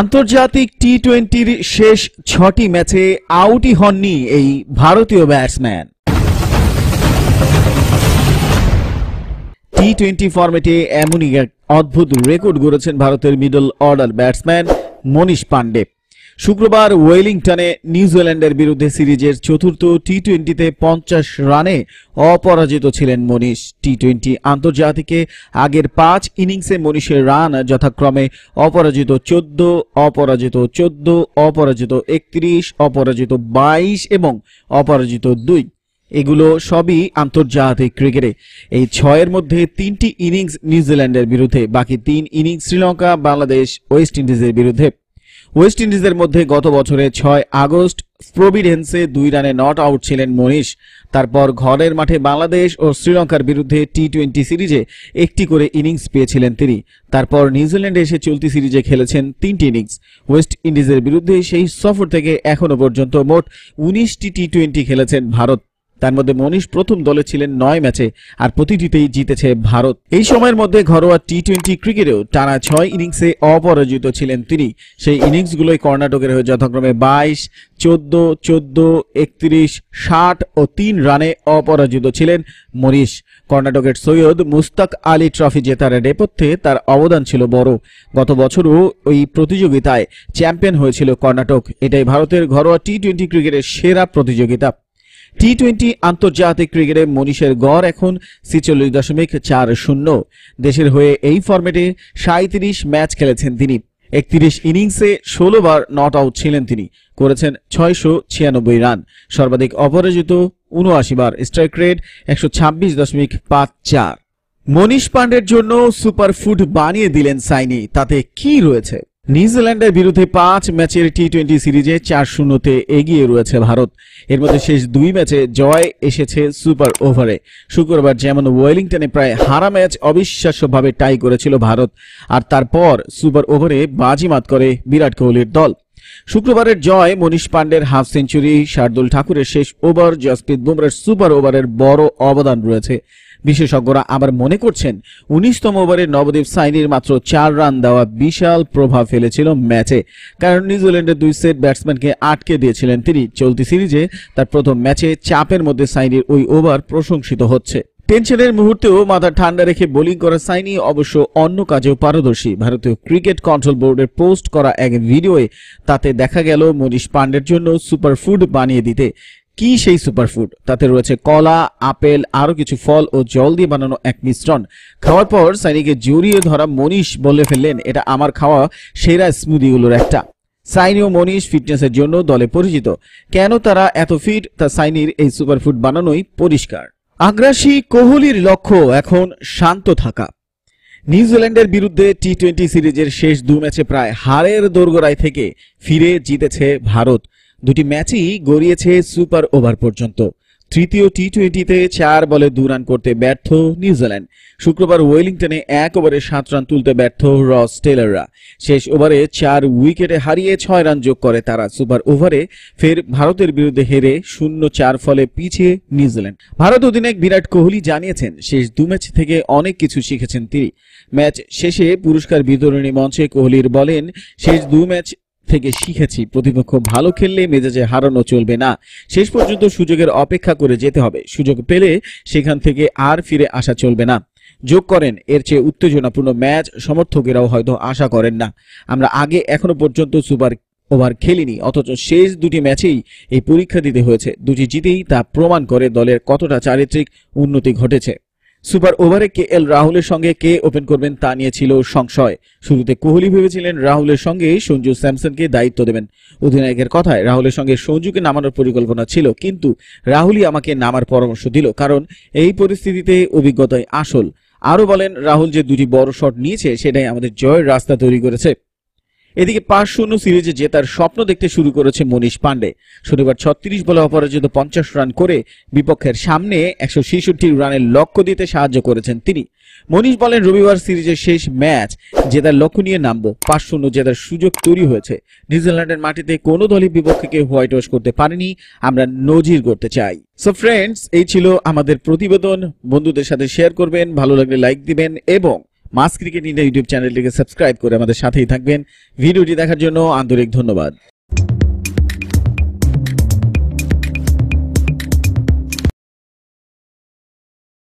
আন্তর্জাতিক টি টোয়েন্টির শেষ ছটি ম্যাচে আউটই হননি এই ভারতীয় ব্যাটসম্যান টি টোয়েন্টি ফর্মেটে এমনই এক অদ্ভুত রেকর্ড গড়েছেন ভারতের middle order batsman Manish Pandey শুক্রবার ওয়েলিংটনে নিউজিল্যান্ডের বিরুদ্ধে সিরিজের চতুর্থ টি টোয়েন্টিতে পঞ্চাশ রানে অপরাজিত ছিলেন মনীষ টি টোয়েন্টি আন্তর্জাতিকে আগের পাঁচ ইনিংসে মনীষের রান যথাক্রমে অপরাজিত চোদ্দ অপরাজিত চোদ্দ অপরাজিত একত্রিশ অপরাজিত বাইশ এবং অপরাজিত দুই এগুলো সবই আন্তর্জাতিক ক্রিকেটে এই ছয়ের মধ্যে তিনটি ইনিংস নিউজিল্যান্ডের বিরুদ্ধে বাকি তিন ইনিংস শ্রীলঙ্কা বাংলাদেশ ওয়েস্ট ইন্ডিজের বিরুদ্ধে ওয়েস্ট ইন্ডিজের মধ্যে গত বছরে ছয় আগস্ট প্রভিডেন্সে দুই রানে নট আউট ছিলেন মনীষ তারপর ঘরের মাঠে বাংলাদেশ ও শ্রীলঙ্কার বিরুদ্ধে টি টোয়েন্টি সিরিজে একটি করে ইনিংস পেয়েছিলেন তিনি তারপর নিউজিল্যান্ডে এসে চলতি সিরিজে খেলেছেন তিনটি ইনিংস ওয়েস্ট ইন্ডিজের বিরুদ্ধে সেই সফর থেকে এখনও পর্যন্ত মোট উনিশটি টি টোয়েন্টি খেলেছেন ভারত তার মধ্যে মনীষ প্রথম দলে ছিলেন নয় ম্যাচে আর প্রতিটিতেই জিতেছে ভারত এই সময়ের মধ্যে ঘরোয়া টি টোয়েন্টি ক্রিকেটেও টানা ছয় ইনিংসে অপরাজিত ছিলেন তিনি সেই ইনিংসগুলোই কর্ণাটকের হয়ে যথাক্রমে বাইশ চোদ্দ চোদ্দ একত্রিশ ষাট ও তিন রানে অপরাজিত ছিলেন মনীষ কর্ণাটকের সৈয়দ মুস্তাক আলী ট্রফি জেতার নেপথ্যে তার অবদান ছিল বড় গত বছরও ওই প্রতিযোগিতায় চ্যাম্পিয়ন হয়েছিল কর্ণাটক এটাই ভারতের ঘরোয়া টি টোয়েন্টি ক্রিকেটের সেরা প্রতিযোগিতা টি টোয়েন্টি আন্তর্জাতিক ক্রিকেটে মনীষের গড় এখন ছিচল্লিশ দশমিক চার শূন্য দেশের হয়ে এই ফর্মেটে সাঁত্রিশ ম্যাচ খেলেছেন তিনি একত্রিশ ইনিংসে ষোলোবার বার নট আউট ছিলেন তিনি করেছেন ছয়শো ছিয়ানব্বই রান সর্বাধিক অপরাজিত উনআশি বার স্ট্রাইক রেট একশো ছাব্বিশ দশমিক পাঁচ চার মনীষ পাণ্ডের জন্য সুপারফুড বানিয়ে দিলেন সাইনি তাতে কি রয়েছে নিউজিল্যান্ডের বিরুদ্ধে পাঁচ ম্যাচের টি টোয়েন্টি সিরিজে চার শূন্যতে এগিয়ে রয়েছে ভারত এর মধ্যে শেষ দুই ম্যাচে জয় এসেছে সুপার ওভারে শুক্রবার যেমন ওয়েলিংটনে প্রায় হারা ম্যাচ অবিশ্বাস্যভাবে টাই করেছিল ভারত আর তারপর সুপার ওভারে বাজিমাত করে বিরাট কোহলির দল শুক্রবারের জয় মনীষ পাণ্ডের হাফ সেঞ্চুরি শার্দুল ঠাকুরের শেষ ওভার জসপ্রীত বুমরার সুপার ওভারের বড় অবদান রয়েছে বিশেষজ্ঞরা আবার মনে করছেন উনিশতম ওভারে নবদ্বীপ সাইনির মাত্র চার রান দেওয়া বিশাল প্রভাব ফেলেছিল ম্যাচে কারণ নিউজিল্যান্ডের দুই সেট ব্যাটসম্যানকে আটকে দিয়েছিলেন তিনি চলতি সিরিজে তার প্রথম ম্যাচে চাপের মধ্যে সাইনির ওই ওভার প্রশংসিত হচ্ছে টেনশনের মুহূর্তেও মাথা ঠান্ডা রেখে বোলিং করা সাইনি অবশ্য অন্য কাজেও পারদর্শী ভারতীয় ক্রিকেট কন্ট্রোল বোর্ডের পোস্ট করা এক ভিডিওয়ে তাতে দেখা গেল মনীষ পান্ডের জন্য সুপারফুড বানিয়ে দিতে কি সেই সুপারফুড তাতে রয়েছে কলা আপেল আরও কিছু ফল ও জল দিয়ে বানানো এক মিশ্রণ খাওয়ার পর সাইনিকে জড়িয়ে ধরা মনীষ বলে ফেললেন এটা আমার খাওয়া সেরা স্মুদিগুলোর একটা সাইনি ও মনীষ ফিটনেসের জন্য দলে পরিচিত কেন তারা এত ফিট তা সাইনির এই সুপারফুড বানানোই পরিষ্কার আগ্রাসী কোহলির লক্ষ্য এখন শান্ত থাকা নিউজিল্যান্ডের বিরুদ্ধে টি টোয়েন্টি সিরিজের শেষ দু ম্যাচে প্রায় হারের দোরগোড়ায় থেকে ফিরে জিতেছে ভারত দুটি ম্যাচই গড়িয়েছে সুপার ওভার পর্যন্ত তৃতীয় টি টোয়েন্টিতে চার বলে দু রান করতে ব্যর্থ নিউজিল্যান্ড শুক্রবার ওয়েলিংটনে এক ওভারে সাত রান তুলতে ব্যর্থ রস টেলাররা শেষ ওভারে চার উইকেটে হারিয়ে ছয় রান যোগ করে তারা সুপার ওভারে ফের ভারতের বিরুদ্ধে হেরে শূন্য চার ফলে পিছিয়ে নিউজিল্যান্ড ভারত অধিনায়ক বিরাট কোহলি জানিয়েছেন শেষ দু ম্যাচ থেকে অনেক কিছু শিখেছেন তিনি ম্যাচ শেষে পুরস্কার বিতরণী মঞ্চে কোহলির বলেন শেষ দু ম্যাচ থেকে শিখেছি প্রতিপক্ষ ভালো খেললে মেজাজে হারানো চলবে না শেষ পর্যন্ত সুযোগের অপেক্ষা করে যেতে হবে সুযোগ পেলে সেখান থেকে আর ফিরে আসা চলবে না যোগ করেন এর চেয়ে উত্তেজনাপূর্ণ ম্যাচ সমর্থকেরাও হয়তো আশা করেন না আমরা আগে এখনো পর্যন্ত সুপার ওভার খেলিনি অথচ শেষ দুটি ম্যাচেই এই পরীক্ষা দিতে হয়েছে দুটি জিতেই তা প্রমাণ করে দলের কতটা চারিত্রিক উন্নতি ঘটেছে সুপার ওভারে কে এল রাহুলের সঙ্গে কে ওপেন করবেন তা নিয়ে ছিল সংশয় শুরুতে কোহলি ভেবেছিলেন রাহুলের সঙ্গে সঞ্জু স্যামসনকে দায়িত্ব দেবেন অধিনায়কের কথায় রাহুলের সঙ্গে সঞ্জুকে নামানোর পরিকল্পনা ছিল কিন্তু রাহুলই আমাকে নামার পরামর্শ দিল কারণ এই পরিস্থিতিতে অভিজ্ঞতায় আসল আরও বলেন রাহুল যে দুটি বড় শট নিয়েছে সেটাই আমাদের জয়ের রাস্তা তৈরি করেছে এদিকে পাঁচ শূন্য সিরিজে জেতার স্বপ্ন দেখতে শুরু করেছে মনীষ পাণ্ডে শনিবার ছত্রিশ বলে অপরাজিত পঞ্চাশ রান করে বিপক্ষের সামনে একশো ছেষট্টি রানের লক্ষ্য দিতে সাহায্য করেছেন তিনি মনীষ বলেন রবিবার সিরিজের শেষ ম্যাচ জেতার লক্ষ্য নিয়ে নামবো পাঁচ শূন্য জেতার সুযোগ তৈরি হয়েছে নিউজিল্যান্ডের মাটিতে কোনো দলই বিপক্ষেকে হোয়াইট ওয়াশ করতে পারেনি আমরা নজির করতে চাই সো ফ্রেন্ডস এই ছিল আমাদের প্রতিবেদন বন্ধুদের সাথে শেয়ার করবেন ভালো লাগলে লাইক দিবেন এবং মাস ক্রিকেট ইন্ডিয়া ইউটিউব চ্যানেলটিকে সাবস্ক্রাইব করে আমাদের সাথেই থাকবেন ভিডিওটি দেখার জন্য আন্তরিক ধন্যবাদ